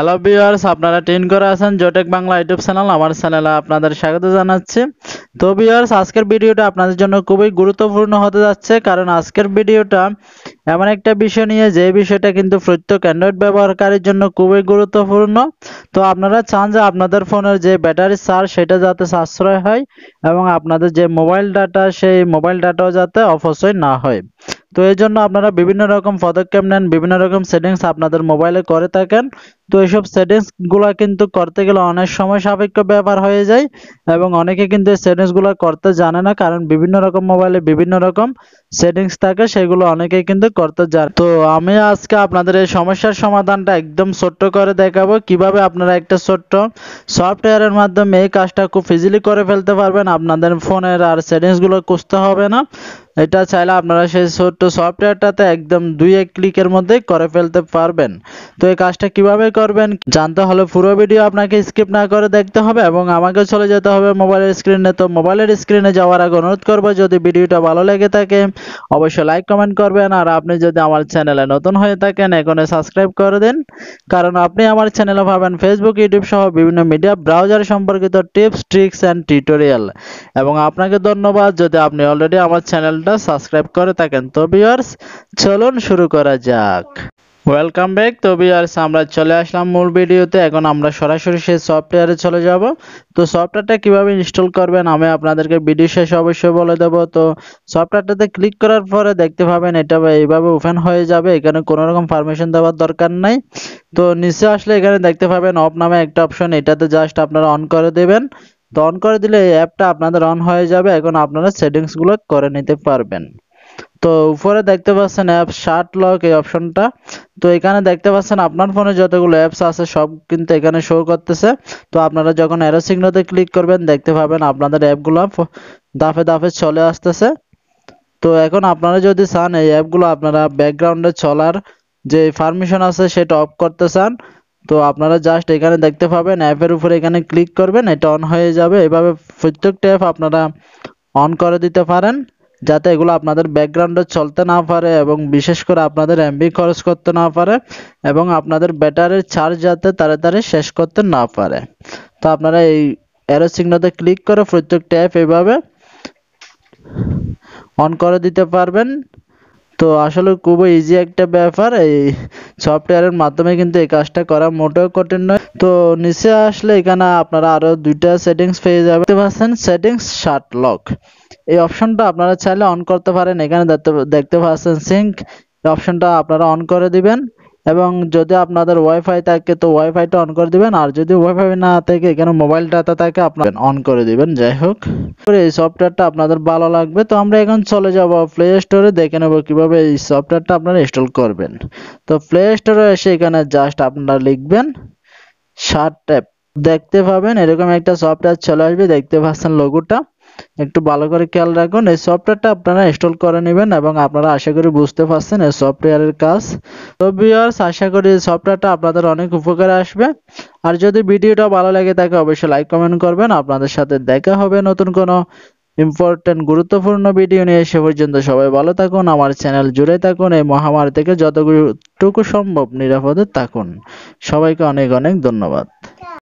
hello viewers আপনারা ten করে আছেন জোটেক বাংলা ইউটিউব চ্যানেল আমার চ্যানেলে আপনাদের স্বাগত জানাচ্ছি তো ভিউয়ার্স আজকের ভিডিওটা আপনাদের জন্য খুবই গুরুত্বপূর্ণ হতে যাচ্ছে কারণ আজকের ভিডিওটা এমন একটা বিষয় নিয়ে যে বিষয়টা কিন্তু প্রত্যেক অ্যান্ড্রয়েড ব্যবহারকারীর জন্য খুবই গুরুত্বপূর্ণ তো আপনারা চান যে আপনাদের ফোনের যে ব্যাটারি চার্জ সেটা যাতে সাশ্রয় হয় এবং আপনাদের যে মোবাইল ডাটা সেই মোবাইল ডাটাও যাতে অপচয় না হয় তো এই জন্য আপনারা বিভিন্ন রকম পদক্ষেপ নেন বিভিন্ন রকম সেটিংস আপনাদের মোবাইলে করে থাকেন তো এইসব সেটিংসগুলো কিন্তু করতে গেলে অনেক সময় সাপেক্ষ ব্যাপার হয়ে যায় এবং অনেকে কিন্তু এই সেটিংসগুলো করতে জানে না কারণ বিভিন্ন রকম মোবাইলে বিভিন্ন রকম সেটিংস থাকে সেগুলো অনেকেই কিন্তু করতে জানে তো আমি আজকে আপনাদের এই সমস্যার সমাধানটা একদম ছোট্ট করে দেখাবো কিভাবে আপনারা একটা ছোট্ট সফটওয়্যারের মাধ্যমে এই কাজটা খুব ইজিলি করে ফেলতে পারবেন আপনাদের ফোনের আর সেটিংসগুলো খুঁজতে হবে না এটা চাইলে আপনারা সেই ছোট্ট সফটওয়্যারটাতে একদম দুই এক ক্লিকের মধ্যে করে ফেলতে পারবেন তো এই কাজটা কিভাবে করবেন জানতে হলে পুরো ভিডিও আপনাকে স্কিপ না করে দেখতে হবে এবং আমাকে চলে যেতে হবে মোবাইলের স্ক্রিনে তো মোবাইলের স্ক্রিনে যাওয়ার আগে অনুরোধ করবো যদি ভিডিওটা ভালো লেগে থাকে অবশ্যই লাইক কমেন্ট করবেন আর আপনি যদি আমার চ্যানেলে নতুন হয়ে থাকেন এখানে সাবস্ক্রাইব করে দিন কারণ আপনি আমার চ্যানেলে পাবেন ফেসবুক ইউটিউব সহ বিভিন্ন মিডিয়া ব্রাউজার সম্পর্কিত টিপস ট্রিক্স অ্যান্ড টিউটোরিয়াল এবং আপনাকে ধন্যবাদ যদি আপনি অলরেডি আমার চ্যানেলটা চ্যানেলটা সাবস্ক্রাইব করে থাকেন তো ভিউয়ার্স চলুন শুরু করা যাক ওয়েলকাম ব্যাক তো আমরা চলে আসলাম মূল ভিডিওতে এখন আমরা সরাসরি সেই সফটওয়্যারে চলে যাব তো সফটওয়্যারটা কিভাবে ইনস্টল করবেন আমি আপনাদেরকে ভিডিও শেষে অবশ্যই বলে দেব তো সফটওয়্যারটাতে ক্লিক করার পরে দেখতে পাবেন এটা এইভাবে ওপেন হয়ে যাবে এখানে কোনোরকম রকম পারমিশন দেওয়ার দরকার নাই তো নিচে আসলে এখানে দেখতে পাবেন অফ নামে একটা অপশন এটাতে জাস্ট আপনারা অন করে দেবেন তো অন করে দিলে এই অ্যাপটা আপনাদের অন হয়ে যাবে এখন আপনারা সেটিংসগুলো করে নিতে পারবেন তো উপরে দেখতে পাচ্ছেন অ্যাপ শার্ট লক এই অপশনটা তো এখানে দেখতে পাচ্ছেন আপনার ফোনে যতগুলো অ্যাপস আছে সব কিন্তু এখানে শো করতেছে তো আপনারা যখন অ্যারো সিগনোতে ক্লিক করবেন দেখতে পাবেন আপনাদের অ্যাপগুলো দাফে দাফে চলে আসতেছে তো এখন আপনারা যদি চান এই অ্যাপগুলো আপনারা ব্যাকগ্রাউন্ডে চলার যে পারমিশন আছে সেটা অফ করতে চান তো আপনারা জাস্ট এখানে দেখতে পাবেন অ্যাপের উপরে এখানে ক্লিক করবেন এটা অন হয়ে যাবে এভাবে প্রত্যেকটা অ্যাপ আপনারা অন করে দিতে পারেন যাতে এগুলো আপনাদের ব্যাকগ্রাউন্ডে চলতে না পারে এবং বিশেষ করে আপনাদের এমবি খরচ করতে না পারে এবং আপনাদের ব্যাটারির চার্জ যাতে তাড়াতাড়ি শেষ করতে না পারে তো আপনারা এই অ্যারো চিহ্নতে ক্লিক করে প্রত্যেকটা অ্যাপ এভাবে অন করে দিতে পারবেন তো আসলে খুবই ইজি একটা ব্যাপার এই সফটওয়্যারের মাধ্যমে কিন্তু এই কাজটা করা মোটেও কঠিন নয় তো নিচে আসলে এখানে আপনারা আরও দুইটা সেটিংস পেয়ে যাবেন দেখতে পাচ্ছেন সেটিংস শার্ট লক এই অপশনটা আপনারা চাইলে অন করতে পারেন এখানে দেখতে পাচ্ছেন সিঙ্ক অপশনটা আপনারা অন করে দিবেন এবং যদি আপনাদের ওয়াইফাই থাকে তো ওয়াইফাইটা অন করে দিবেন আর যদি ওয়াইফাই না থাকে এখানে মোবাইল ডাটা থাকে আপনার অন করে দিবেন যাই হোক এই সফটওয়্যারটা আপনাদের ভালো লাগবে তো আমরা এখন চলে যাব প্লে স্টোরে দেখে নেব কিভাবে এই সফটওয়্যারটা আপনারা ইনস্টল করবেন তো প্লে স্টোরে এসে এখানে জাস্ট আপনারা লিখবেন শার্ট ট্যাপ দেখতে পাবেন এরকম একটা সফটওয়্যার চলে আসবে দেখতে পাচ্ছেন লোগোটা একটু ভালো করে খেয়াল রাখুন এই সফটওয়্যারটা আপনারা ইনস্টল করে নেবেন এবং আপনারা আশা করি বুঝতে পারছেন এই সফটওয়্যারের কাজ তো ভিউয়ার্স আশা করি এই সফটওয়্যারটা আপনাদের অনেক উপকারে আসবে আর যদি ভিডিওটা ভালো লাগে তাকে অবশ্যই লাইক কমেন্ট করবেন আপনাদের সাথে দেখা হবে নতুন কোনো ইম্পর্টেন্ট গুরুত্বপূর্ণ ভিডিও নিয়ে সে পর্যন্ত সবাই ভালো থাকুন আমার চ্যানেল জুড়ে থাকুন এই মহামারী থেকে যতটুকু সম্ভব নিরাপদে থাকুন সবাইকে অনেক অনেক ধন্যবাদ